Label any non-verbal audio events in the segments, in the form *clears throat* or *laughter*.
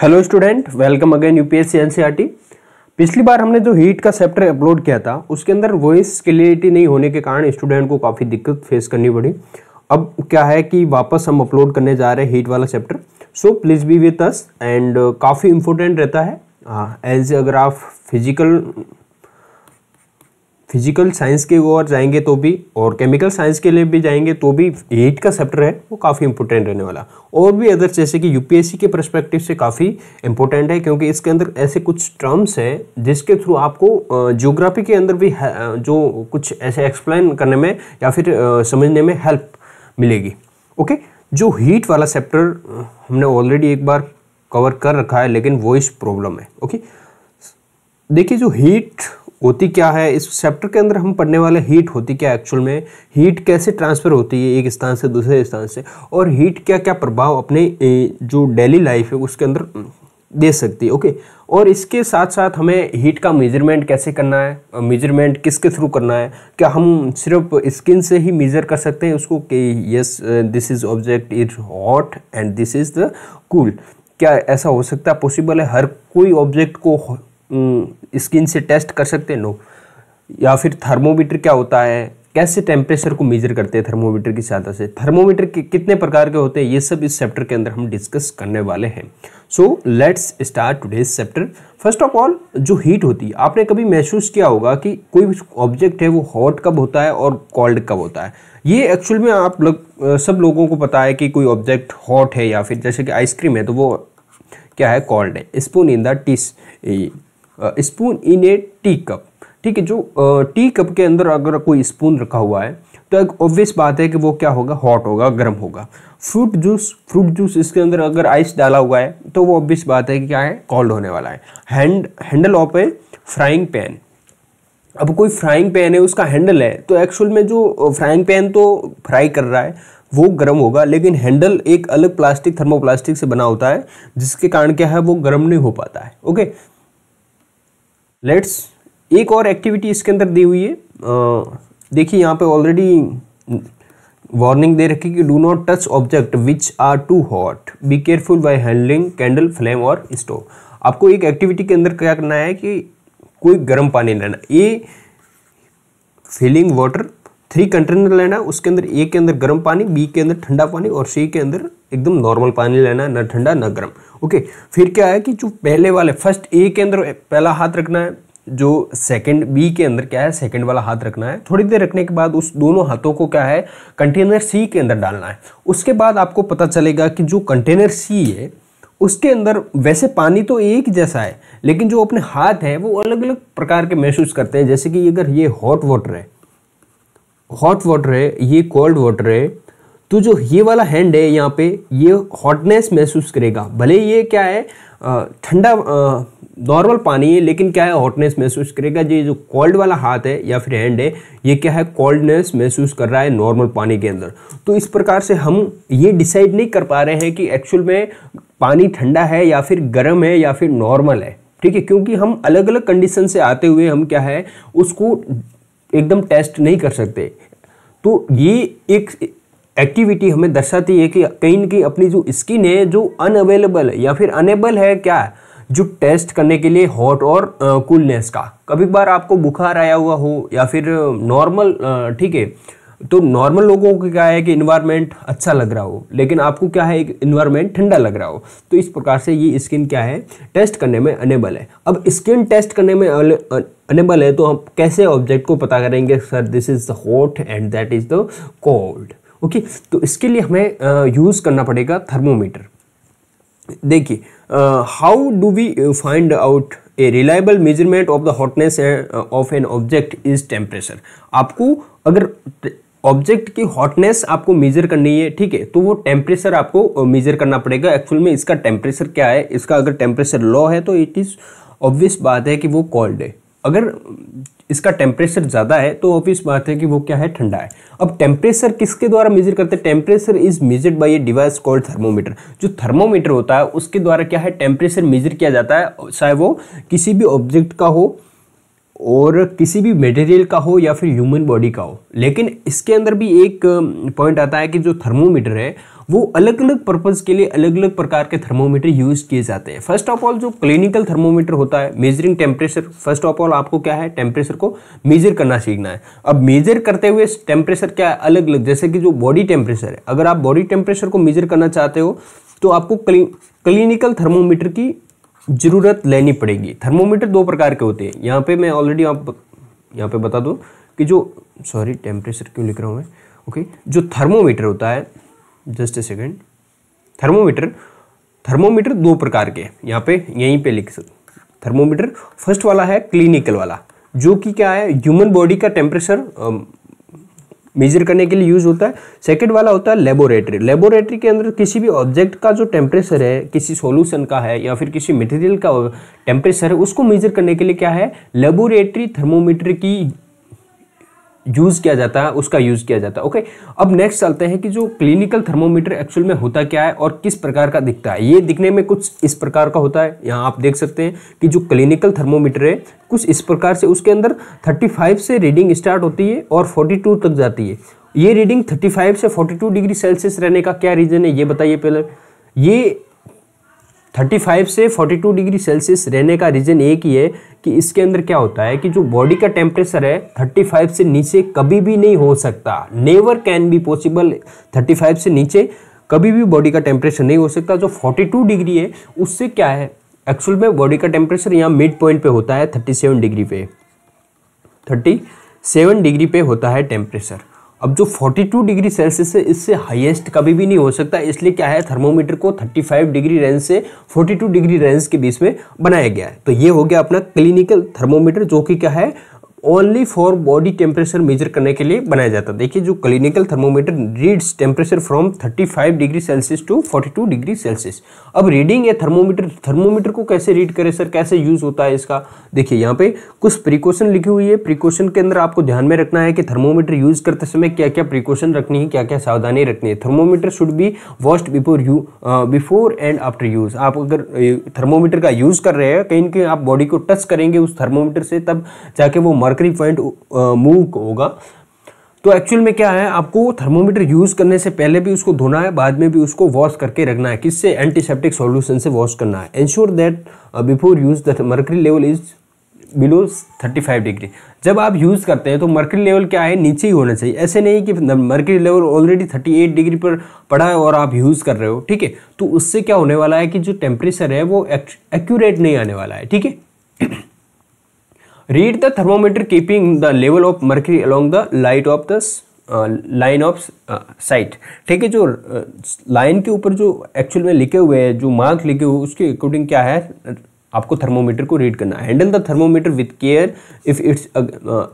Hello student welcome again UPSC NCERT पिछली बार हमने जो हीट का चैप्टर अपलोड किया था उसके अंदर वॉइस क्लियरिटी नहीं होने के कारण स्टूडेंट को काफ़ी दिक्कत फेस करनी पड़ी अब क्या है कि वापस हम अपलोड करने जा रहे हैं हीट वाला chapter so please be with us and काफ़ी इम्पोर्टेंट रहता है एज हाँ, अगर आप फिजिकल फिजिकल साइंस के ओर जाएंगे तो भी और केमिकल साइंस के लिए भी जाएंगे तो भी एट का सेप्टर है वो काफ़ी इंपॉर्टेंट रहने वाला और भी अदर जैसे कि यूपीएससी के परस्पेक्टिव से काफ़ी इंपॉर्टेंट है क्योंकि इसके अंदर ऐसे कुछ टर्म्स हैं जिसके थ्रू आपको जियोग्राफी के अंदर भी जो कुछ ऐसे एक्सप्लेन करने में या फिर समझने में हेल्प मिलेगी ओके जो हीट वाला सेप्टर हमने ऑलरेडी एक बार कवर कर रखा है लेकिन वॉइस प्रॉब्लम है ओके देखिए जो हीट होती क्या है इस चैप्टर के अंदर हम पढ़ने वाले हीट होती क्या एक्चुअल में हीट कैसे ट्रांसफ़र होती है एक स्थान से दूसरे स्थान से और हीट क्या क्या प्रभाव अपने जो डेली लाइफ है उसके अंदर दे सकती है ओके और इसके साथ साथ हमें हीट का मेजरमेंट कैसे करना है मेजरमेंट किसके थ्रू करना है क्या हम सिर्फ स्किन से ही मेजर कर सकते हैं उसको कि yes this is object is hot and this is the cool क्या ऐसा हो सकता है पॉसिबल है हर कोई ऑब्जेक्ट को स्किन हम्म, से टेस्ट कर सकते हैं नो या फिर थर्मोमीटर क्या होता है कैसे टेम्परेचर को मेजर करते हैं थर्मोमीटर की सहायता से थर्मोमीटर के कितने प्रकार के होते हैं ये सब इस चैप्टर के अंदर हम डिस्कस करने वाले हैं so let's start today's chapter first of all जो हीट होती है आपने कभी महसूस किया होगा कि कोई भी ऑब्जेक्ट है वो हॉट कब होता है और कोल्ड कब होता है ये एक्चुअल में आप लोग सब लोगों को पता है कि कोई ऑब्जेक्ट हॉट है या फिर जैसे कि आइसक्रीम है तो वो क्या है कॉल्ड है spoon in the dish spoon in a tea cup ठीक है जो टी कप के अंदर अगर कोई स्पून रखा हुआ है तो एक ऑब्वियस बात है कि वो क्या होगा हॉट होगा गर्म होगा फ्रूट जूस फ्रूट जूस इसके अंदर अगर आइस डाला हुआ है तो वो ऑब्वियस बात है कि क्या है कॉल्ड होने वाला है hand handle of a frying pan अब कोई फ्राइंग पैन है उसका हैंडल है तो एक्चुअल में जो फ्राइंग पैन तो फ्राई कर रहा है वो गर्म होगा लेकिन हैंडल एक अलग प्लास्टिक थर्मोप्लास्टिक से बना होता है जिसके कारण क्या है वो गर्म नहीं हो पाता है ओके लेट्स एक और एक्टिविटी इसके अंदर दी हुई है देखिए यहाँ पे ऑलरेडी वार्निंग दे रखी कि do not touch object which are too hot be careful by handling candle flame और स्टोव आपको एक एक्टिविटी के अंदर क्या करना है कि कोई गर्म पानी लेना a filling water three container लेना उसके अंदर ए के अंदर गर्म पानी बी के अंदर ठंडा पानी और सी के अंदर एकदम नॉर्मल पानी लेना है ना ठंडा ना गर्म ओके फिर क्या है कि जो पहले वाले फर्स्ट ए के अंदर पहला हाथ रखना है जो सेकंड बी के अंदर क्या है सेकंड वाला हाथ रखना है थोड़ी देर रखने के बाद उस दोनों हाथों को क्या है कंटेनर सी के अंदर डालना है उसके बाद आपको पता चलेगा कि जो कंटेनर सी है उसके अंदर वैसे पानी तो एक जैसा है लेकिन जो अपने हाथ है वो अलग अलग प्रकार के महसूस करते हैं जैसे कि अगर ये हॉट वाटर है हॉट वाटर है ये कोल्ड वाटर है तो जो ये वाला हैंड है यहाँ पे ये हॉटनेस महसूस करेगा भले ये क्या है ठंडा नॉर्मल पानी है लेकिन क्या है हॉटनेस महसूस करेगा ये जो कोल्ड वाला हाथ है या फिर हैंड है ये क्या है कोल्डनेस महसूस कर रहा है नॉर्मल पानी के अंदर तो इस प्रकार से हम ये डिसाइड नहीं कर पा रहे हैं कि एक्चुअल में पानी ठंडा है या फिर गर्म है या फिर नॉर्मल है ठीक है क्योंकि हम अलग अलग कंडीशन से आते हुए हम क्या है उसको एकदम टेस्ट नहीं कर सकते तो ये एक एक्टिविटी हमें दर्शाती है कि कहीं कहीं अपनी जो स्किन है जो अनअवेलेबल या फिर अनेबल है क्या जो टेस्ट करने के लिए हॉट और कूलनेस का कभी बार आपको बुखार आया हुआ हो या फिर नॉर्मल ठीक है तो नॉर्मल लोगों को क्या है कि इन्वायरमेंट अच्छा लग रहा हो लेकिन आपको क्या है इन्वायरमेंट ठंडा लग रहा हो तो इस प्रकार से ये स्किन क्या है टेस्ट करने में अनेबल है अब स्किन टेस्ट करने में अनेबल है तो हम कैसे ऑब्जेक्ट को पता करेंगे sir this is the hot and that is the cold okay तो इसके लिए हमें यूज़ करना पड़ेगा थर्मोमीटर देखिए how do we find out a reliable measurement of the hotness of an object is temperature आपको अगर ऑब्जेक्ट की हॉटनेस आपको मेजर करनी है ठीक है तो वो टेम्परेचर आपको मेजर करना पड़ेगा एक्चुअल में इसका टेम्परेचर क्या है इसका अगर टेम्परेचर लो है तो इट इज़ ऑब्वियस बात है कि वो कॉल्ड है अगर इसका टेम्परेचर ज़्यादा है तो ऑफिस बात है कि वो क्या है ठंडा है अब टेम्परेचर किसके द्वारा मेजर करते हैं temperature is measured by a device called thermometer जो थर्मोमीटर होता है उसके द्वारा क्या है टेम्परेचर मेजर किया जाता है चाहे वो किसी भी ऑब्जेक्ट का हो और किसी भी मटेरियल का हो या फिर ह्यूमन बॉडी का हो लेकिन इसके अंदर भी एक पॉइंट आता है कि जो थर्मोमीटर है वो अलग अलग पर्पज़ के लिए अलग अलग प्रकार के थर्मोमीटर यूज़ किए जाते हैं फर्स्ट ऑफ ऑल जो क्लिनिकल थर्मोमीटर होता है measuring temperature first of all आपको क्या है टेम्परेचर को मेजर करना सीखना है अब मेजर करते हुए टेम्परेचर क्या है अलग अलग जैसे कि जो बॉडी टेम्परेचर है अगर आप बॉडी टेम्परेचर को मेजर करना चाहते हो तो आपको क्लिनिकल थर्मोमीटर की ज़रूरत लेनी पड़ेगी थर्मोमीटर दो प्रकार के होते हैं यहाँ पे मैं ऑलरेडी आप यहाँ पे बता दूँ कि जो सॉरी टेम्परेचर क्यों लिख रहा हूँ मैं ओके जो थर्मोमीटर होता है just a second thermometer thermometer दो प्रकार के यहाँ पे यहीं पे लिख सक थर्मोमीटर फर्स्ट वाला है क्लिनिकल वाला जो कि क्या है ह्यूमन बॉडी का टेम्परेचर मेजर करने के लिए यूज होता है सेकेंड वाला होता है लेबोरेटरी लेबोरेटरी के अंदर किसी भी ऑब्जेक्ट का जो टेम्परेचर है किसी सॉल्यूशन का है या फिर किसी मटेरियल का टेम्परेचर है उसको मेजर करने के लिए क्या है लेबोरेटरी थर्मोमीटर की यूज़ किया जाता है उसका यूज़ किया जाता है ओके अब नेक्स्ट चलते हैं कि जो क्लिनिकल थर्मोमीटर एक्चुअल में होता क्या है और किस प्रकार का दिखता है ये दिखने में कुछ इस प्रकार का होता है यहाँ आप देख सकते हैं कि जो क्लिनिकल थर्मोमीटर है कुछ इस प्रकार से उसके अंदर 35 से रीडिंग स्टार्ट होती है और 42 तक जाती है ये रीडिंग 35 से 42 डिग्री सेल्सियस रहने का क्या रीज़न है ये बताइए पहले ये 35 से 42 डिग्री सेल्सियस रहने का रीज़न एक ही है कि इसके अंदर क्या होता है कि जो बॉडी का टेम्परेचर है 35 से नीचे कभी भी नहीं हो सकता नेवर कैन बी पॉसिबल 35 से नीचे कभी भी बॉडी का टेम्परेचर नहीं हो सकता जो 42 डिग्री है उससे क्या है एक्चुअल में बॉडी का टेम्परेचर यहाँ मिड पॉइंट पे होता है 37 डिग्री पे 37 डिग्री पे होता है टेम्परेचर अब जो 42 डिग्री सेल्सियस है इससे हाईएस्ट कभी भी नहीं हो सकता इसलिए क्या है थर्मोमीटर को 35 डिग्री रेंज से 42 डिग्री रेंज के बीच में बनाया गया है तो ये हो गया अपना क्लिनिकल थर्मोमीटर जो कि क्या है only for body temperature measure करने के लिए बनाया जाता है देखिए जो clinical thermometer reads temperature from 35 degree Celsius to 42 degree Celsius अब रीडिंग या थर्मोमीटर थर्मोमीटर को कैसे रीड करें सर कैसे यूज़ होता है इसका देखिए यहाँ पे कुछ प्रिकॉशन लिखी हुई है प्रिकॉशन के अंदर आपको ध्यान में रखना है कि थर्मोमीटर यूज़ करते समय क्या क्या प्रिकॉशन रखनी है क्या क्या सावधानी रखनी है thermometer should be washed before you before and after use आप अगर थर्मोमीटर uh, का यूज़ कर रहे हैं कहीं कहीं आप बॉडी को टच करेंगे उस थर्मोमीटर से तब जाके वो मर मर्करी पॉइंट मूव होगा तो एक्चुअल में क्या है आपको थर्मोमीटर यूज़ करने से पहले भी उसको धोना है बाद में भी उसको वॉश करके रखना है किससे एंटीसेप्टिक सॉल्यूशन से वॉश करना है ensure that before use the mercury level is below 35 degree जब आप यूज़ करते हैं तो मर्करी लेवल क्या है नीचे ही होना चाहिए ऐसे नहीं कि मर्करी लेवल ऑलरेडी 38 डिग्री पर पड़ा है और आप यूज़ कर रहे हो ठीक है तो उससे क्या होने वाला है कि जो टेम्परेचर है वो एक्यूरेट नहीं आने वाला है ठीक है read the thermometer keeping the level of mercury along the light of the line of sight ठीक है जो लाइन uh, के ऊपर जो एक्चुअल में लिखे हुए हैं जो मार्क लिखे हुए उसके अकॉर्डिंग क्या है आपको थर्मोमीटर को रीड करना handle the thermometer with care if it's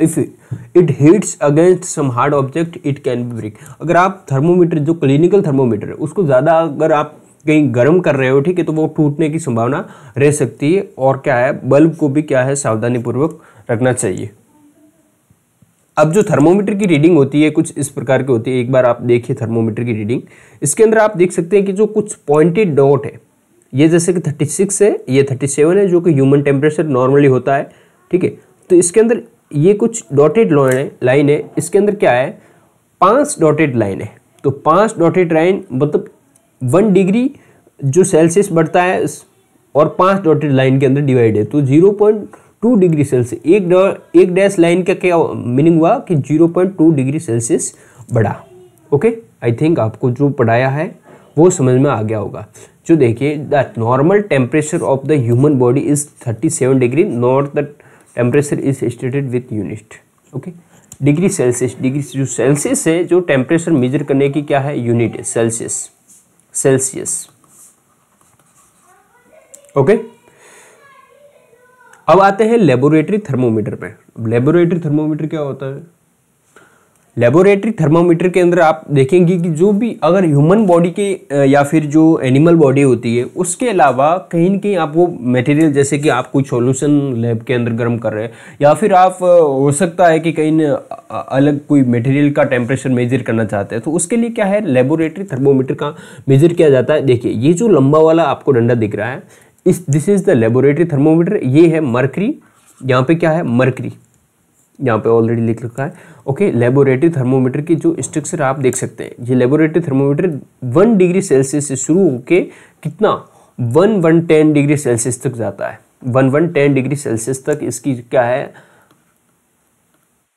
if it hits against some hard object it can be break अगर आप थर्मोमीटर जो क्लिनिकल थर्मोमीटर है उसको ज़्यादा अगर आप कहीं गर्म कर रहे हो ठीक है तो वो टूटने की संभावना रह सकती है और क्या है बल्ब को भी क्या है सावधानी पूर्वक रखना चाहिए अब जो थर्मोमीटर की रीडिंग होती है कुछ इस प्रकार की होती है एक बार आप देखिए थर्मोमीटर की रीडिंग इसके अंदर आप देख सकते हैं कि जो कुछ पॉइंटेड डॉट है ये जैसे कि 36 है ये 37 है जो कि ह्यूमन टेम्परेचर नॉर्मली होता है ठीक है तो इसके अंदर ये कुछ डॉटेड लाइन है इसके अंदर क्या है पांच डॉटेड लाइन है तो पांच डॉटेड लाइन मतलब वन डिग्री जो सेल्सियस बढ़ता है और पांच डॉटेड लाइन के अंदर डिवाइड है तो zero point two degree Celsius एक एक डैश लाइन का क्या मीनिंग हुआ कि zero point two degree Celsius बढ़ा ओके आई थिंक आपको जो पढ़ाया है वो समझ में आ गया होगा जो देखिए the normal temperature of the human body is thirty seven degree not the temperature is stated with unit okay degree Celsius degree जो सेल्सियस है जो टेम्परेचर मेजर करने की क्या है यूनिट सेल्सियस सेल्सियस ओके अब आते हैं लेबोरेटरी थर्मोमीटर पे लेबोरेटरी थर्मोमीटर क्या होता है लेबोरेटरी थर्मामीटर के अंदर आप देखेंगे कि जो भी अगर ह्यूमन बॉडी के या फिर जो एनिमल बॉडी होती है उसके अलावा कहीं ना कहीं आप वो मटेरियल जैसे कि आप कोई सोल्यूशन लैब के अंदर गर्म कर रहे हैं या फिर आप हो सकता है कि कहीं अलग कोई मटेरियल का टेम्परेचर मेजर करना चाहते हैं तो उसके लिए क्या है लेबोरेटरी थर्मोमीटर का मेजर किया जाता है देखिए ये जो लंबा वाला आपको डंडा दिख रहा है इस this is the laboratory thermometer ये है मरकरी यहाँ पे क्या है मरकरी यहाँ पे ऑलरेडी लिख रखा है ओके लेबोरेटरी थर्मोमीटर की जो स्ट्रक्चर आप देख सकते हैं ये laboratory thermometer one degree Celsius से शुरू होके कितना one one ten degree Celsius तक जाता है one one ten degree Celsius तक इसकी क्या है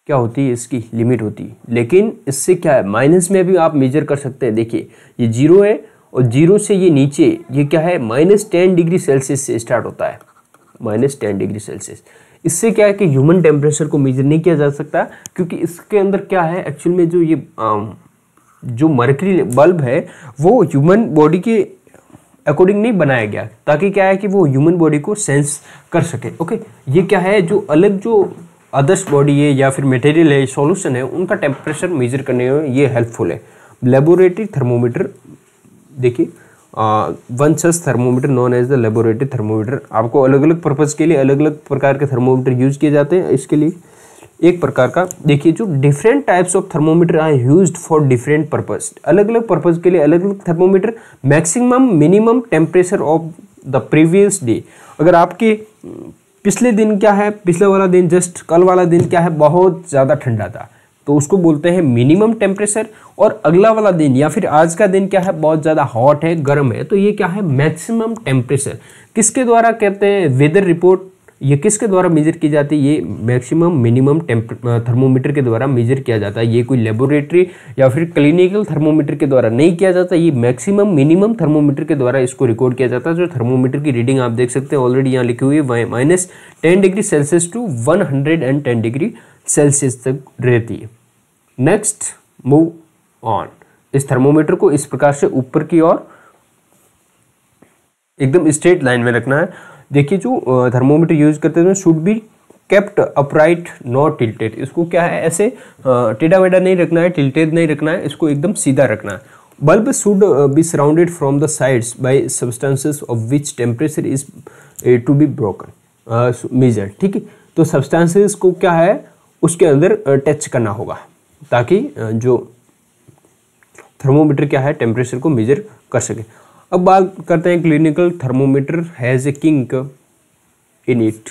क्या होती है इसकी लिमिट होती है लेकिन इससे क्या है माइनस में भी आप मेजर कर सकते हैं देखिए ये जीरो है और जीरो से ये नीचे ये क्या है माइनस टेन डिग्री सेल्सियस से स्टार्ट होता है माइनस टेन डिग्री सेल्सियस इससे क्या है कि ह्यूमन टेम्परेचर को मेजर नहीं किया जा सकता क्योंकि इसके अंदर क्या है एक्चुअल में जो ये जो मरकरी बल्ब है वो ह्यूमन बॉडी के अकॉर्डिंग नहीं बनाया गया ताकि क्या है कि वो ह्यूमन बॉडी को सेंस कर सके ओके ये क्या है जो अलग जो अदर्स बॉडी है या फिर मटेरियल है सॉल्यूशन है उनका टेम्परेचर मेजर करने में ये हेल्पफुल है लेबोरेटरी थर्मोमीटर देखिए वन सस thermometer known as the laboratory thermometer आपको अलग अलग पर्पज़ के लिए अलग अलग प्रकार के थर्मोमीटर यूज किए जाते हैं इसके लिए एक प्रकार का देखिए जो different types of thermometer are use for different purpose अलग अलग पर्पज के लिए अलग अलग thermometer maximum minimum temperature of the previous day अगर आपके पिछले दिन क्या है पिछले वाला दिन जस्ट कल वाला दिन क्या है बहुत ज़्यादा ठंडा था तो उसको बोलते हैं मिनिमम टेम्परेचर और अगला वाला दिन या फिर आज का दिन क्या है बहुत ज़्यादा हॉट है गर्म है तो ये क्या है मैक्सिमम टेम्परेचर किसके द्वारा कहते हैं वेदर रिपोर्ट ये किसके द्वारा मेजर की जाती है ये मैक्सिमम मिनिमम थर्मोमीटर के द्वारा मेजर किया जाता है ये कोई लेबोरेटरी या फिर क्लिनिकल थर्मोमीटर के द्वारा नहीं किया जाता ये मैक्सिमम मिनिमम थर्मोमीटर के द्वारा इसको रिकॉर्ड किया जाता है जो थर्मोमीटर की रीडिंग आप देख सकते हैं ऑलरेडी यहाँ लिखी हुई है minus ten degree Celsius to one hundred and ten degree Celsius तक रहती है नेक्स्ट मूव ऑन इस थर्मोमीटर को इस प्रकार से ऊपर की ओर एकदम स्ट्रेट लाइन में रखना है देखिए जो थर्मोमीटर यूज करते हैं should be kept upright not tilted इसको क्या है ऐसे टेढ़ा मेढ़ा नहीं रखना है टिल्टेड नहीं रखना है इसको एकदम सीधा रखना है bulb should be surrounded from the sides by substances of which temperature is to be broken measure ठीक है तो सब्सटेंसेस को क्या है उसके अंदर टच करना होगा ताकि जो थर्मोमीटर क्या है टेम्परेचर को मेजर कर सके अब बात करते हैं clinical thermometer has a kink in it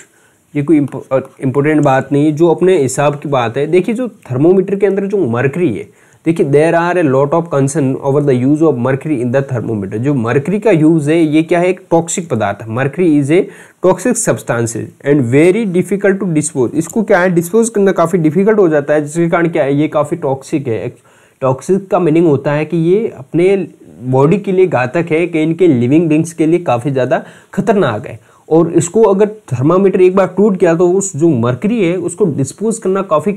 ये कोई इंपॉर्टेंट बात नहीं है जो अपने हिसाब की बात है देखिए जो थर्मोमीटर के अंदर जो मरकरी है देखिए there are a lot of concern over the use of mercury in the thermometer जो मर्करी का यूज है ये क्या है एक टॉक्सिक पदार्थ है mercury is a toxic substance and very difficult to dispose इसको क्या है डिस्पोज करना काफ़ी डिफिकल्ट हो जाता है जिसके कारण क्या है ये काफ़ी टॉक्सिक है टॉक्सिक का मीनिंग होता है कि ये अपने बॉडी के लिए घातक है कि इनके लिविंग बींग्स के लिए काफ़ी ज़्यादा खतरनाक है और इसको अगर थर्मामीटर एक बार टूट गया तो उस जो मरकरी है उसको डिस्पोज करना काफ़ी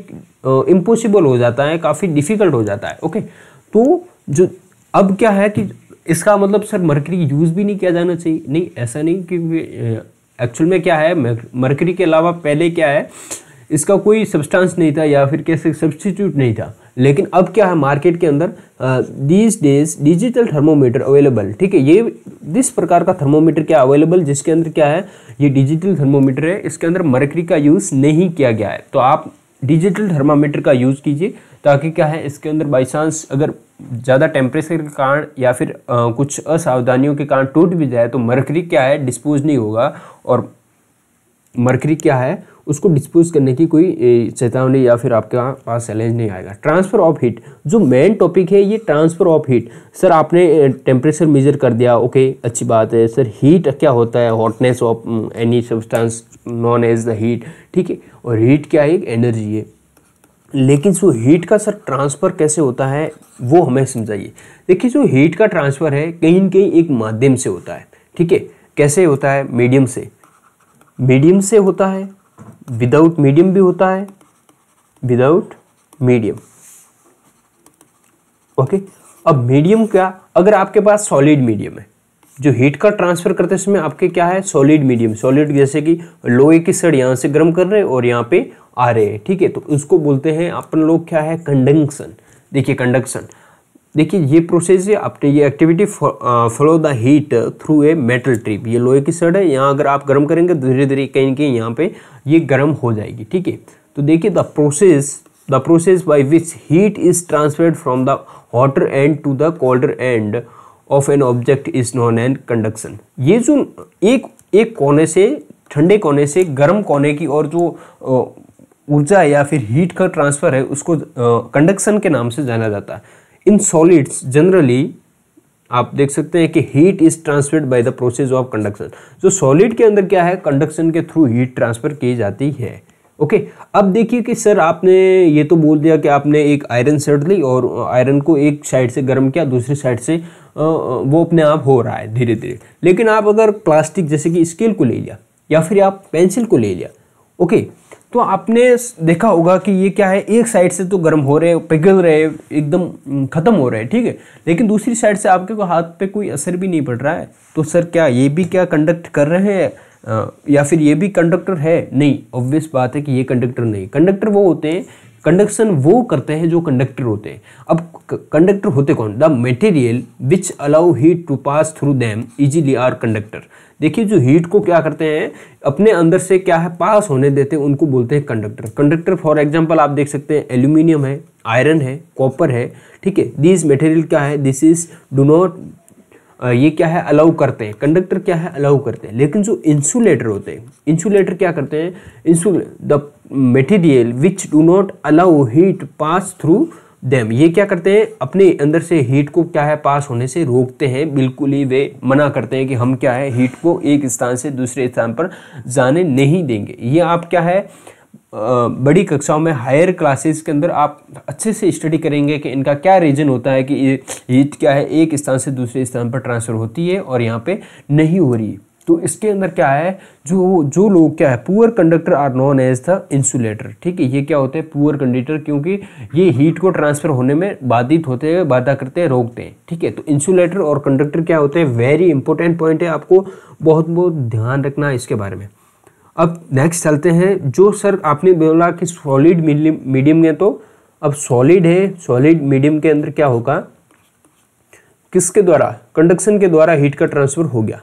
इम्पॉसिबल हो जाता है काफ़ी डिफ़िकल्ट हो जाता है ओके तो जो अब क्या है कि इसका मतलब सर मरकरी यूज़ भी नहीं किया जाना चाहिए नहीं ऐसा नहीं कि एक्चुअल में क्या है मरकरी के अलावा पहले क्या है इसका कोई सब्सटेंस नहीं था या फिर कैसे सब्सटीट्यूट नहीं था लेकिन अब क्या है मार्केट के अंदर these days digital thermometer available ठीक है ये दिस प्रकार का थर्मोमीटर क्या अवेलेबल जिसके अंदर क्या है ये डिजिटल थर्मोमीटर है इसके अंदर मरकरी का यूज़ नहीं किया गया है तो आप डिजिटल थर्मामीटर का यूज़ कीजिए ताकि क्या है इसके अंदर बाई चांस अगर ज़्यादा टेम्परेचर के कारण या फिर आ, कुछ असावधानियों के कारण टूट भी जाए तो मरकरी क्या है डिस्पोज नहीं होगा और मरकरी क्या है उसको डिस्पोज करने की कोई चेतावनी या फिर आपके पास चैलेंज नहीं आएगा ट्रांसफ़र ऑफ हीट जो मेन टॉपिक है ये ट्रांसफ़र ऑफ हीट सर आपने टेम्परेचर मेजर कर दिया ओके अच्छी बात है सर हीट क्या होता है hotness of any substance known as the heat ठीक है और हीट क्या है एक एनर्जी है लेकिन जो हीट का सर ट्रांसफ़र कैसे होता है वो हमें समझाइए देखिए जो हीट का ट्रांसफ़र है कहीं न कहीं एक माध्यम से होता है ठीक है कैसे होता है मीडियम से मीडियम से होता है विदाउट मीडियम भी होता है विदाउट मीडियम ओके अब मीडियम क्या अगर आपके पास सॉलिड मीडियम है जो हीट का ट्रांसफर करते समय आपके क्या है सॉलिड मीडियम सॉलिड जैसे कि लोहे की सड़ यहां से गर्म कर रहे हैं और यहां पे आ रहे हैं ठीक है तो उसको बोलते हैं अपन लोग क्या है कंडक्शन देखिए कंडक्शन देखिए ये प्रोसेस है अपने ये activity follow the heat through a metal strip ये लोहे की सड़ है यहाँ अगर आप गर्म करेंगे तो धीरे धीरे कहीं कहीं यहाँ पे ये गर्म हो जाएगी ठीक है तो देखिए the process the process by which heat is transferred from the hotter end to the colder end of an object is known एंड कंडक्शन ये जो एक एक कोने से ठंडे कोने से गर्म कोने की और जो ऊर्जा या फिर हीट का ट्रांसफ़र है उसको कंडक्शन के नाम से जाना जाता है इन सॉलिड्स जनरली आप देख सकते हैं कि heat is transferred by the process of conduction जो सॉलिड के अंदर क्या है कंडक्शन के थ्रू हीट ट्रांसफर की जाती है ओके okay, अब देखिए कि सर आपने ये तो बोल दिया कि आपने एक आयरन सेट ली और आयरन को एक साइड से गर्म किया दूसरी साइड से वो अपने आप हो रहा है धीरे धीरे लेकिन आप अगर प्लास्टिक जैसे कि स्केल को ले लिया या फिर आप पेंसिल को ले लिया ओके okay, तो आपने देखा होगा कि ये क्या है एक साइड से तो गर्म हो रहे पिघल रहे एकदम ख़त्म हो रहे हैं ठीक है लेकिन दूसरी साइड से आपके को हाथ पे कोई असर भी नहीं पड़ रहा है तो सर क्या ये भी क्या कंडक्ट कर रहे हैं या फिर ये भी कंडक्टर है नहीं ऑब्वियस बात है कि ये कंडक्टर नहीं कंडक्टर वो होते हैं कंडक्शन वो करते हैं जो कंडक्टर होते हैं अब कंडक्टर होते कौन the material which allow heat to pass through them easily are conductor देखिए जो हीट को क्या करते हैं अपने अंदर से क्या है पास होने देते हैं उनको बोलते हैं कंडक्टर कंडक्टर फॉर एग्जाम्पल आप देख सकते हैं एल्यूमिनियम है आयरन है कॉपर है ठीक है दिस मटेरियल क्या है दिस इज डू नॉट ये क्या है अलाउ करते हैं कंडक्टर क्या है अलाउ करते हैं लेकिन जो इंसुलेटर होते हैं इंसुलेटर क्या करते हैं इंसुल the material which do not allow heat pass through them ये क्या करते हैं अपने अंदर से हीट को क्या है पास होने से रोकते हैं बिल्कुल ही वे मना करते हैं कि हम क्या है हीट को एक स्थान से दूसरे स्थान पर जाने नहीं देंगे ये आप क्या है बड़ी कक्षाओं में हायर क्लासेस के अंदर आप अच्छे से स्टडी करेंगे कि इनका क्या रीजन होता है कि हीट क्या है एक स्थान से दूसरे स्थान पर ट्रांसफ़र होती है और यहाँ पर नहीं हो रही है तो इसके अंदर क्या है जो जो लोग क्या है poor conductor are known as the insulator ठीक है ये क्या होते हैं पुअर कंडक्टर क्योंकि ये हीट को ट्रांसफर होने में बाधित होते हैं बाधा करते हैं रोकते हैं ठीक है तो इंसुलेटर और कंडक्टर क्या होते हैं वेरी इंपॉर्टेंट पॉइंट है आपको बहुत बहुत ध्यान रखना है इसके बारे में अब नेक्स्ट चलते हैं जो सर आपने बोला कि सॉलिड मीडियम में तो अब सॉलिड है सॉलिड मीडियम के अंदर क्या होगा किसके द्वारा कंडक्शन के द्वारा हीट का ट्रांसफर हो गया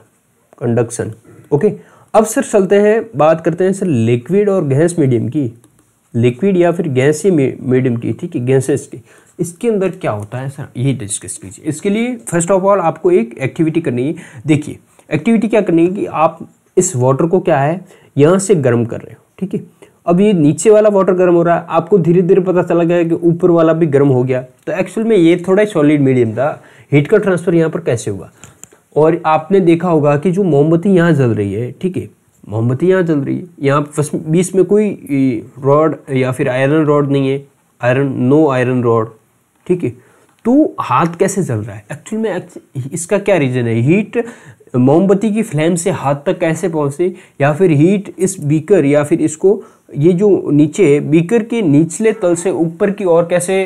कंडक्शन ओके अब सर चलते हैं बात करते हैं सर लिक्विड और गैस मीडियम की लिक्विड या फिर गैस ही मीडियम की ठीक है गैसेस की इसके अंदर क्या होता है सर यही डिस्कस कीजिए इसके लिए फर्स्ट ऑफ ऑल आपको एक एक्टिविटी करनी है देखिए एक्टिविटी क्या करनी है कि आप इस वाटर को क्या है यहाँ से गर्म कर रहे हो ठीक है अब ये नीचे वाला वाटर गर्म हो रहा है आपको धीरे धीरे पता चला गया कि ऊपर वाला भी गर्म हो गया तो एक्चुअल में ये थोड़ा सॉलिड मीडियम था हीट का ट्रांसफर यहाँ पर कैसे हुआ और आपने देखा होगा कि जो मोमबत्ती यहाँ जल रही है ठीक है मोमबत्ती यहाँ जल रही है यहाँ बीच में कोई रॉड या फिर आयरन रॉड नहीं है आयरन नो आयरन रॉड ठीक है तो हाथ कैसे जल रहा है एक्चुअल में इसका क्या रीज़न है हीट मोमबत्ती की फ्लेम से हाथ तक कैसे पहुँचे या फिर हीट इस बीकर या फिर इसको ये जो नीचे है बीकर के निचले तल से ऊपर की ओर कैसे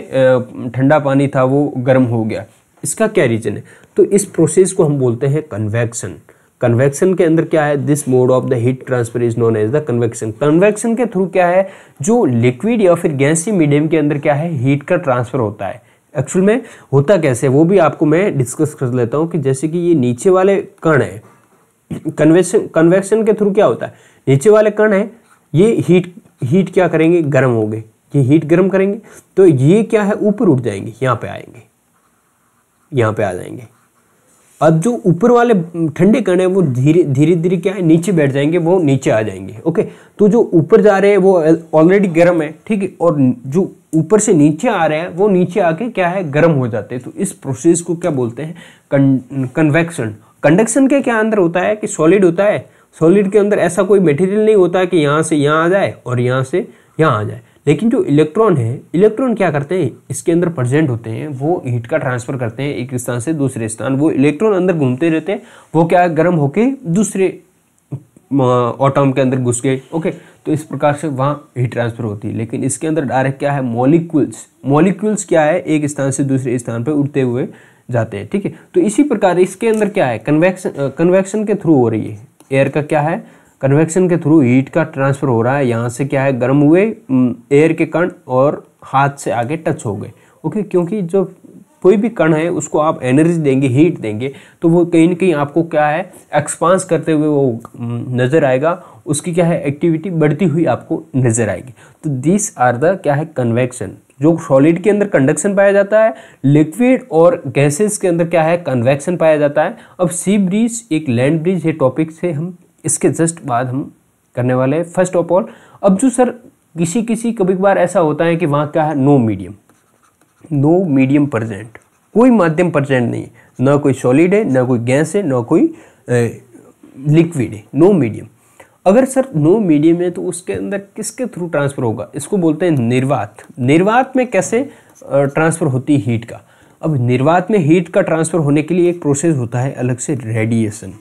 ठंडा पानी था वो गर्म हो गया इसका क्या रीजन है तो इस प्रोसेस को हम बोलते हैं कन्वेक्शन कन्वेक्शन के अंदर क्या है this mode of the heat transfer is known as the convection convection के थ्रू क्या है जो लिक्विड या फिर गैसी मीडियम के अंदर क्या है हीट का ट्रांसफर होता है एक्चुअल में होता कैसे वो भी आपको मैं डिस्कस कर लेता हूँ कि जैसे कि ये नीचे वाले कण है कन्वेक्शन कन्वेक्शन के थ्रू क्या होता है नीचे वाले कण है ये हीट हीट क्या करेंगे गर्म होंगे ये हीट गर्म करेंगे तो ये क्या है ऊपर उठ जाएंगे यहाँ पे आएंगे यहाँ पे आ जाएंगे अब जो ऊपर वाले ठंडे कण हैं वो धीरे धीरे धीरे क्या है नीचे बैठ जाएंगे वो नीचे आ जाएंगे ओके तो जो ऊपर जा रहे हैं वो ऑलरेडी गर्म है ठीक है और जो ऊपर से नीचे आ रहे हैं वो नीचे आके क्या है गर्म हो जाते हैं तो इस प्रोसेस को क्या बोलते हैं कन्वेक्शन कंडक्शन के क्या अंदर होता है कि सॉलिड होता है सॉलिड के अंदर ऐसा कोई मटेरियल नहीं होता है कि यहाँ से यहाँ आ जाए और यहाँ से यहाँ आ जाए लेकिन जो इलेक्ट्रॉन है इलेक्ट्रॉन क्या करते हैं इसके अंदर प्रेजेंट होते हैं वो हीट का ट्रांसफर करते हैं एक स्थान से दूसरे स्थान वो इलेक्ट्रॉन अंदर घूमते रहते हैं वो क्या गर्म होके दूसरे ऑटम के अंदर घुस गए ओके तो इस प्रकार से वहाँ हीट ट्रांसफर होती है लेकिन इसके अंदर डायरेक्ट क्या है मॉलिक्यूल्स मॉलिक्यूल्स क्या है एक स्थान से दूसरे स्थान पर उड़ते हुए जाते हैं ठीक है तो इसी प्रकार इसके अंदर क्या है कन्वेक्शन कन्वेक्शन के थ्रू हो रही है एयर का क्या है कन्वेक्शन के थ्रू हीट का ट्रांसफ़र हो रहा है यहाँ से क्या है गर्म हुए एयर के कण और हाथ से आगे टच हो गए ओके क्योंकि जो कोई भी कण है उसको आप एनर्जी देंगे हीट देंगे तो वो कहीं ना कहीं आपको क्या है एक्सपांस करते हुए वो नज़र आएगा उसकी क्या है एक्टिविटी बढ़ती हुई आपको नज़र आएगी तो दिस आर द क्या है कन्वेक्शन जो सॉलिड के अंदर कंडक्शन पाया जाता है लिक्विड और गैसेस के अंदर क्या है कन्वेक्शन पाया जाता है अब सी ब्रिज एक लैंड ब्रिज ये टॉपिक से हम इसके जस्ट बाद हम करने वाले हैं फर्स्ट ऑफ ऑल अब जो सर किसी किसी कभी कभार ऐसा होता है कि वहाँ क्या है no medium no medium present कोई माध्यम प्रजेंट नहीं है ना कोई सॉलिड है ना कोई गैस है ना कोई लिक्विड है नो मीडियम अगर सर नो मीडियम है तो उसके अंदर किसके थ्रू ट्रांसफ़र होगा इसको बोलते हैं निर्वात निर्वात में कैसे ट्रांसफ़र होती है हीट का अब निर्वात में हीट का ट्रांसफ़र होने के लिए एक प्रोसेस होता है अलग से रेडिएशन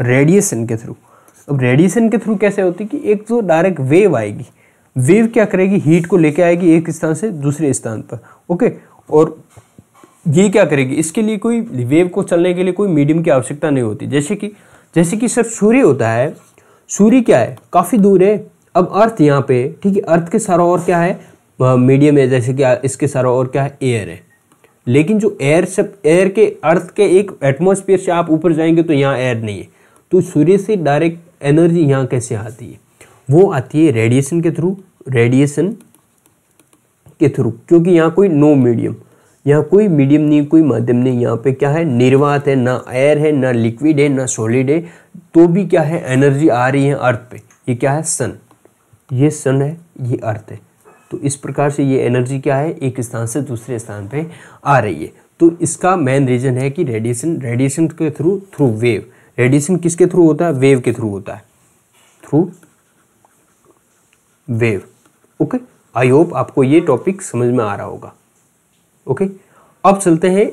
रेडिएशन के थ्रू अब रेडिएशन के थ्रू कैसे होती कि एक तो डायरेक्ट वेव आएगी वेव क्या करेगी हीट को लेके आएगी एक स्थान से दूसरे स्थान पर ओके और ये क्या करेगी इसके लिए कोई वेव को चलने के लिए कोई मीडियम की आवश्यकता नहीं होती जैसे कि जैसे कि सर सूर्य होता है सूर्य क्या है काफ़ी दूर है अब अर्थ यहाँ पे ठीक है अर्थ के सारा और क्या है मीडियम है जैसे कि इसके सारा और क्या है एयर है लेकिन जो एयर सब एयर के अर्थ के एक एटमोसफियर से आप ऊपर जाएंगे तो यहाँ एयर नहीं है तो सूर्य से डायरेक्ट एनर्जी यहाँ कैसे आती है वो आती है रेडिएशन के थ्रू रेडिएशन के थ्रू क्योंकि यहाँ कोई नो मीडियम यहाँ कोई मीडियम नहीं कोई माध्यम नहीं यहाँ पे क्या है निर्वात है ना एयर है ना लिक्विड है ना सॉलिड है तो भी क्या है एनर्जी आ रही है अर्थ पे ये क्या है सन ये सन है ये अर्थ है तो इस प्रकार से ये एनर्जी क्या है एक स्थान से दूसरे स्थान पे आ रही है तो इसका मेन रीज़न है कि रेडिएशन रेडिएशन के थ्रू थ्रू वेव रेडिएशन किसके थ्रू होता है वेव के थ्रू होता है through wave okay I hope आपको ये टॉपिक समझ में आ रहा होगा ओके okay? अब चलते हैं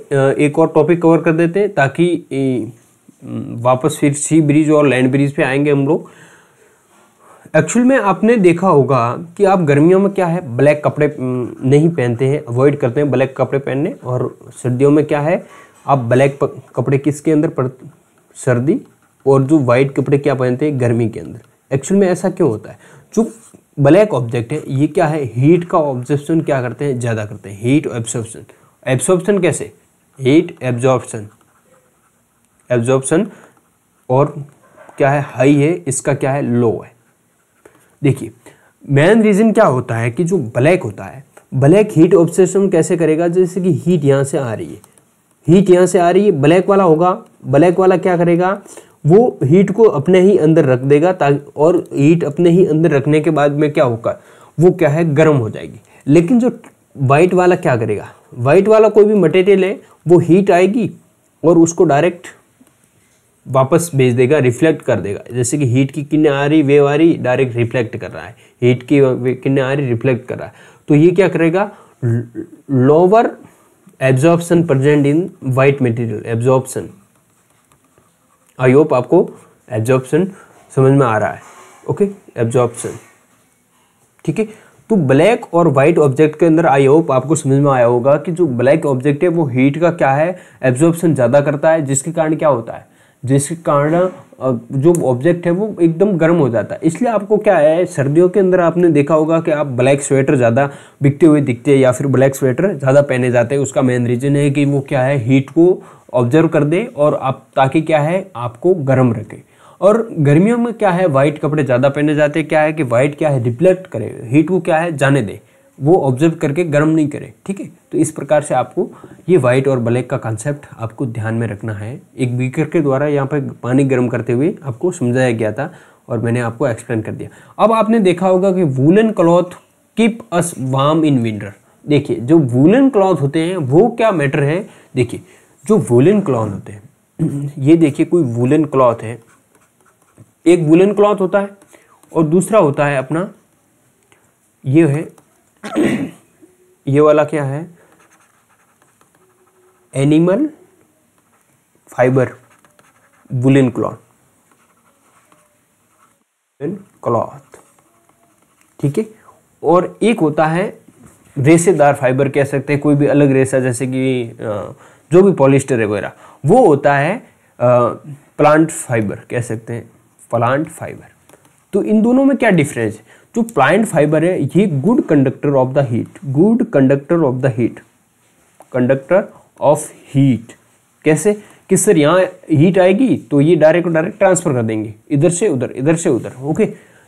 एक और टॉपिक कवर कर देते हैं ताकि वापस फिर सी ब्रिज और लैंड ब्रिज पे आएंगे हम लोग एक्चुअल में आपने देखा होगा कि आप गर्मियों में क्या है ब्लैक कपड़े नहीं पहनते हैं अवॉइड करते हैं ब्लैक कपड़े पहनने और सर्दियों में क्या है आप ब्लैक कपड़े किसके अंदर सर्दी और जो वाइट कपड़े क्या पहनते हैं गर्मी के अंदर एक्चुअल में ऐसा क्यों होता है जो ब्लैक ऑब्जेक्ट है ये क्या है हीट का ऑब्जर्प्शन क्या करते हैं ज़्यादा करते हैं हीट एब्जॉर्प्शन एब्सॉर्प्शन कैसे हीट एब्जॉर्प्शन एब्जॉर्प्शन और क्या है हाई है इसका क्या है लो है देखिए मेन रीज़न क्या होता है कि जो ब्लैक होता है ब्लैक हीट ऑब्सेशन कैसे करेगा जैसे कि हीट यहाँ से आ रही है हीट यहाँ से आ रही है ब्लैक वाला होगा ब्लैक वाला क्या करेगा वो हीट को अपने ही अंदर रख देगा ताकि और हीट अपने ही अंदर रखने के बाद में क्या होगा वो क्या है गर्म हो जाएगी लेकिन जो वाइट वाला क्या करेगा वाइट वाला कोई भी मटेरियल है वो हीट आएगी और उसको डायरेक्ट वापस भेज देगा रिफ्लेक्ट कर देगा जैसे कि हीट की किन्ने आ रही वेव आ रही डायरेक्ट रिफ्लेक्ट कर रहा है हीट की किन्ने आ रही रिफ्लेक्ट कर रहा है तो ये क्या करेगा lower absorption present in white material absorption I hope आपको एब्जॉर्प्शन समझ में आ रहा है ओके एब्जॉर्प्शन ठीक है तो ब्लैक और वाइट ऑब्जेक्ट के अंदर आई होप आपको समझ में आया होगा कि जो ब्लैक ऑब्जेक्ट है वो हीट का क्या है एब्जॉर्प्शन ज़्यादा करता है जिसके कारण क्या होता है जिसके कारण जो ऑब्जेक्ट है वो एकदम गर्म हो जाता है इसलिए आपको क्या है सर्दियों के अंदर आपने देखा होगा कि आप ब्लैक स्वेटर ज़्यादा बिकते हुए दिखते हैं या फिर ब्लैक स्वेटर ज़्यादा पहने जाते हैं उसका मेन रीज़न है कि वो क्या है हीट को ऑब्जर्व कर दे और आप ताकि क्या है आपको गर्म रखे और गर्मियों में क्या है वाइट कपड़े ज़्यादा पहने जाते हैं क्या है कि वाइट क्या है रिफ्लेक्ट करे हीट को क्या है जाने दे वो ऑब्जर्व करके गर्म नहीं करे ठीक है तो इस प्रकार से आपको ये वाइट और ब्लैक का कॉन्सेप्ट आपको ध्यान में रखना है एक बीकर के द्वारा यहाँ पर पानी गर्म करते हुए आपको समझाया गया था और मैंने आपको एक्सप्लेन कर दिया अब आपने देखा होगा कि woollen cloth keep us warm in winter देखिए जो वूलन क्लॉथ होते हैं वो क्या मैटर है देखिए जो वूलन क्लॉथ होते हैं *clears throat* ये देखिए कोई वूलन क्लॉथ है एक वूलन क्लॉथ होता है और दूसरा होता है अपना ये है *coughs* ये वाला क्या है animal fibre woollen cloth cloth ठीक है और एक होता है रेसेदार फाइबर कह सकते हैं कोई भी अलग रेसा जैसे कि जो भी पॉलिस्टर है वगैरह वो होता है प्लांट फाइबर कह सकते हैं प्लांट फाइबर तो इन दोनों में क्या डिफरेंस है जो प्लांट फाइबर है ये good conductor of the heat good conductor of the heat conductor of heat कैसे कि सर यहाँ हीट आएगी तो ये डायरेक्ट डायरेक्ट ट्रांसफर कर देंगे इधर से उधर इधर से उधर ओके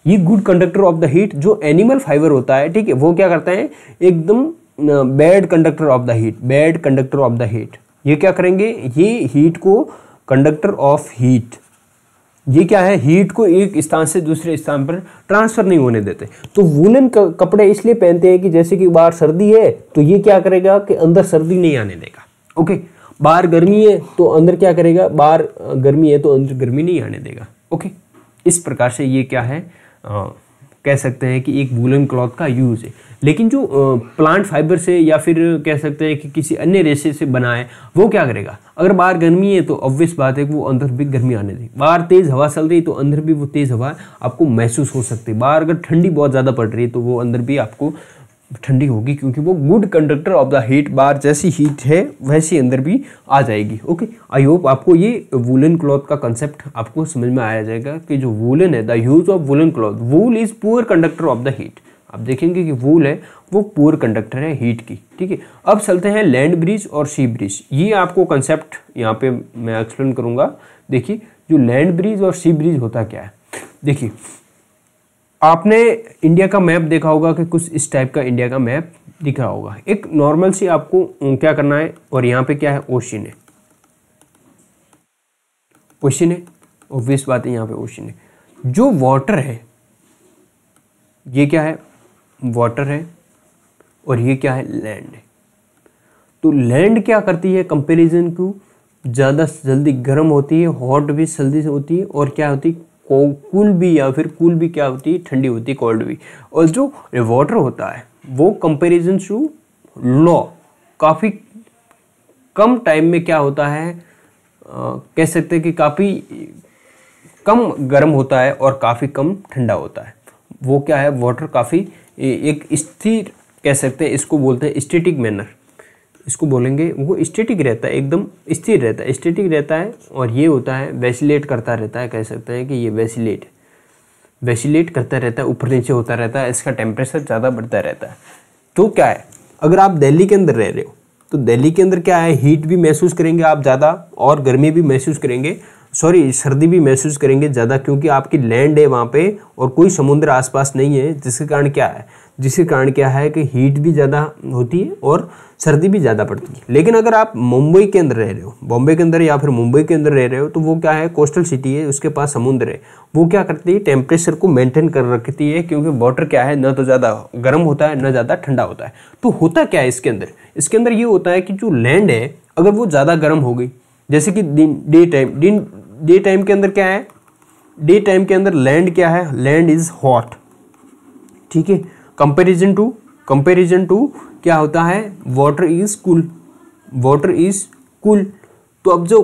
ये good conductor of the heat जो एनिमल फाइबर होता है ठीक है वो क्या करता है एकदम bad conductor of the heat bad conductor of the heat ये क्या करेंगे ये हीट को कंडक्टर ऑफ हीट ये क्या है हीट को एक स्थान से दूसरे स्थान पर ट्रांसफ़र नहीं होने देते तो वुलन कपड़े इसलिए पहनते हैं कि जैसे कि बाहर सर्दी है तो ये क्या करेगा कि अंदर सर्दी नहीं आने देगा ओके बाहर गर्मी है तो अंदर क्या करेगा बाहर गर्मी है तो अंदर गर्मी नहीं आने देगा ओके इस प्रकार से ये क्या है आ, कह सकते हैं कि एक वूलन क्लॉथ का यूज़ है लेकिन जो प्लांट फाइबर से या फिर कह सकते हैं कि किसी अन्य रेशे से बनाए वो क्या करेगा अगर बाहर गर्मी है तो ऑब्वियस बात है कि वो अंदर भी गर्मी आने देगी बाहर तेज़ हवा चल रही तो अंदर भी वो तेज़ हवा आपको महसूस हो सकती है बाहर अगर ठंडी बहुत ज़्यादा पड़ रही है तो वो अंदर भी आपको ठंडी होगी क्योंकि वो good conductor of the heat बार जैसी हीट है वैसी अंदर भी आ जाएगी ओके आई होप आपको ये वुलन क्लॉथ का कंसेप्ट आपको समझ में आया जाएगा कि जो वुलन है the use of woollen cloth wool is poor conductor of the heat आप देखेंगे कि वूल है वो पुअर कंडक्टर है हीट की ठीक है अब चलते हैं लैंड ब्रिज और सी ब्रिज ये आपको कंसेप्ट यहाँ पे मैं एक्सप्लेन करूंगा देखिए जो लैंड ब्रिज और सी ब्रिज होता क्या है देखिए आपने इंडिया का मैप देखा होगा कि कुछ इस टाइप का इंडिया का मैप दिखा होगा एक नॉर्मल सी आपको क्या करना है और यहाँ पे क्या है ओशिन है ओशिन है ऑब्वियस बात है यहाँ पे ओशिन है जो वाटर है ये क्या है वाटर है और ये क्या है लैंड है तो लैंड क्या करती है कंपेरिजन को ज़्यादा जल्दी गर्म होती है हॉट भी जल्दी से होती है और क्या होती है कूल भी या फिर कूल भी क्या होती है ठंडी होती है कोल्ड भी और जो वाटर होता है वो कंपेरिजन टू लॉ काफ़ी कम टाइम में क्या होता है आ, कह सकते हैं कि काफ़ी कम गर्म होता है और काफ़ी कम ठंडा होता है वो क्या है वाटर काफ़ी एक स्थिर कह सकते हैं इसको बोलते हैं स्टेटिक मैनर इसको बोलेंगे वो स्टेटिक रहता है एकदम स्थिर रहता है स्टेटिक रहता है और ये होता है वैसीलेट करता रहता है कह सकते हैं कि ये वैसीलेट वैसीलेट करता रहता है ऊपर नीचे होता रहता है इसका टेम्परेचर ज़्यादा बढ़ता रहता है तो क्या है अगर आप दिल्ली के अंदर रह रहे हो तो दिल्ली के अंदर क्या है हीट भी महसूस करेंगे आप ज़्यादा और गर्मी भी महसूस करेंगे सॉरी सर्दी भी महसूस करेंगे ज़्यादा क्योंकि आपकी लैंड है वहाँ पे और कोई समुद्र आसपास नहीं है जिसके कारण क्या है जिसके कारण क्या है कि हीट भी ज़्यादा होती है और सर्दी भी ज़्यादा पड़ती है लेकिन अगर आप मुंबई के अंदर रह रहे हो बॉम्बे के अंदर या फिर मुंबई के अंदर रह रहे हो तो वो क्या है कोस्टल सिटी है उसके पास समुद्र है वो क्या करती है टेम्परेचर को मेंटेन कर रखती है क्योंकि वाटर क्या है ना तो ज़्यादा गर्म होता है ना ज़्यादा ठंडा होता है तो होता क्या है इसके अंदर इसके अंदर ये होता है कि जो लैंड है अगर वो ज़्यादा गर्म हो गई जैसे कि दिन डे टाइम दिन डे टाइम के अंदर क्या है डे टाइम के अंदर लैंड क्या है लैंड इज़ हॉट ठीक है कंपेरिजन टू कंपेरिजन टू क्या होता है water is cool water is cool तो अब जो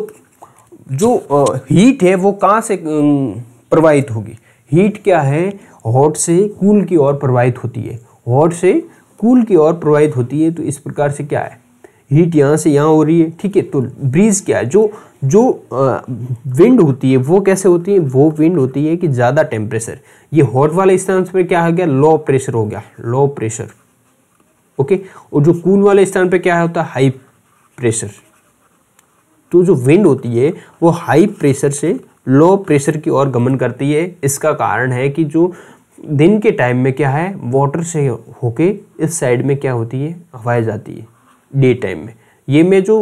जो हीट है वो कहाँ से प्रवाहित होगी हीट क्या है हॉट से कूल की ओर प्रवाहित होती है हॉट से कूल की ओर प्रवाहित होती है तो इस प्रकार से क्या है हीट यहाँ से यहाँ हो रही है ठीक है तो ब्रीज क्या है जो जो विंड होती है वो कैसे होती है वो विंड होती है कि ज़्यादा टेम्परेचर ये हॉट वाले स्थान पर क्या हो गया लो प्रेशर हो गया लो प्रेशर ओके और जो कूल वाले स्थान पर क्या होता है हाई प्रेशर तो जो विंड होती है वो हाई प्रेशर से लो प्रेशर की ओर गमन करती है इसका कारण है कि जो दिन के टाइम में क्या है वाटर से होके इस साइड में क्या होती है हवाएं जाती है डे टाइम में ये मैं जो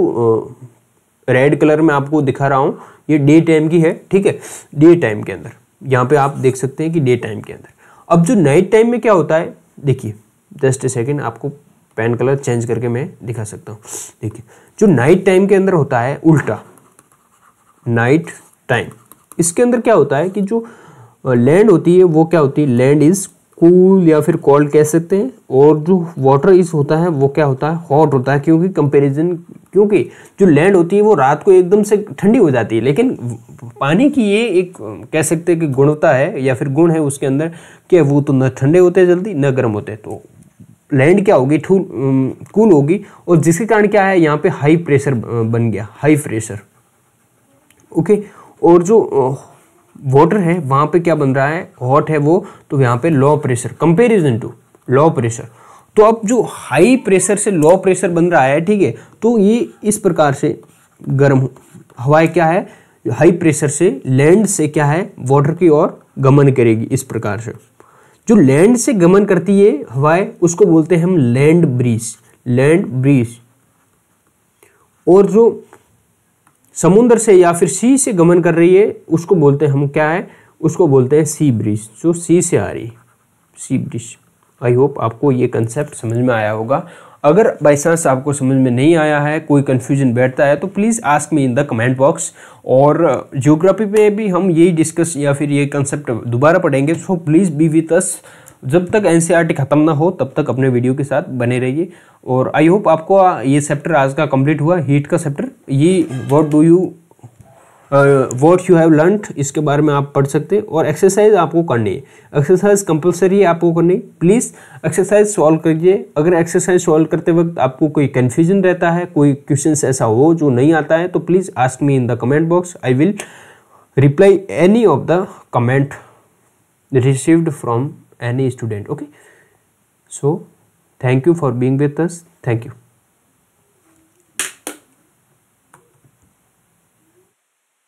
रेड कलर में आपको दिखा रहा हूँ ये डे टाइम की है ठीक है डे टाइम के अंदर यहाँ पे आप देख सकते हैं कि डे टाइम के अंदर अब जो नाइट टाइम में क्या होता है देखिए जस्ट ए सेकेंड आपको पेन कलर चेंज करके मैं दिखा सकता हूँ देखिए जो नाइट टाइम के अंदर होता है उल्टा नाइट टाइम इसके अंदर क्या होता है कि जो लैंड होती है वो क्या होती है लैंड इज कूल या फिर कोल्ड कह सकते हैं और जो वाटर इस होता है वो क्या होता है हॉट होता है क्योंकि कंपैरिजन क्योंकि जो लैंड होती है वो रात को एकदम से ठंडी हो जाती है लेकिन पानी की ये एक कह सकते हैं कि गुणवत्ता है या फिर गुण है उसके अंदर कि वो तो न ठंडे होते जल्दी न गर्म होते तो लैंड क्या होगी ठूल कूल होगी और जिसके कारण क्या है यहाँ पे हाई प्रेशर बन गया हाई प्रेशर ओके और जो वाटर है वहाँ पे क्या बन रहा है हॉट है वो तो यहाँ पे low pressure comparison to low pressure तो अब जो हाई प्रेशर से लो प्रेशर बन रहा है ठीक है तो ये इस प्रकार से गर्म हवाएं क्या है हाई प्रेशर से लैंड से क्या है वाटर की ओर गमन करेगी इस प्रकार से जो लैंड से गमन करती है हवाएं उसको बोलते हैं हम लैंड ब्रिज लैंड ब्रिज और जो समुद्र से या फिर सी से गमन कर रही है उसको बोलते हैं हम क्या है उसको बोलते हैं सी ब्रिज जो सी से आ रही है सी ब्रिज आई होप आपको ये कंसेप्ट समझ में आया होगा अगर बाई चांस आपको समझ में नहीं आया है कोई कन्फ्यूजन बैठता है तो please ask me in the comment box और ज्योग्राफी पे भी हम यही डिस्कस या फिर ये कंसेप्ट दोबारा पढ़ेंगे so please be with us जब तक एन e ख़त्म ना हो तब तक अपने वीडियो के साथ बने रहिए और आई होप आपको ये चैप्टर आज का कंप्लीट हुआ हीट का चैप्टर ये what do you what you have learn इसके बारे में आप पढ़ सकते हैं और एक्सरसाइज आपको करनी है एक्सरसाइज कंपलसरी है आपको करनी प्लीज़ एक्सरसाइज सॉल्व करिए अगर एक्सरसाइज सॉल्व करते वक्त आपको कोई कन्फ्यूजन रहता है कोई क्वेश्चन ऐसा हो जो नहीं आता है तो please ask me in the comment box I will reply any of the comment received from any student okay so thank you for being with us thank you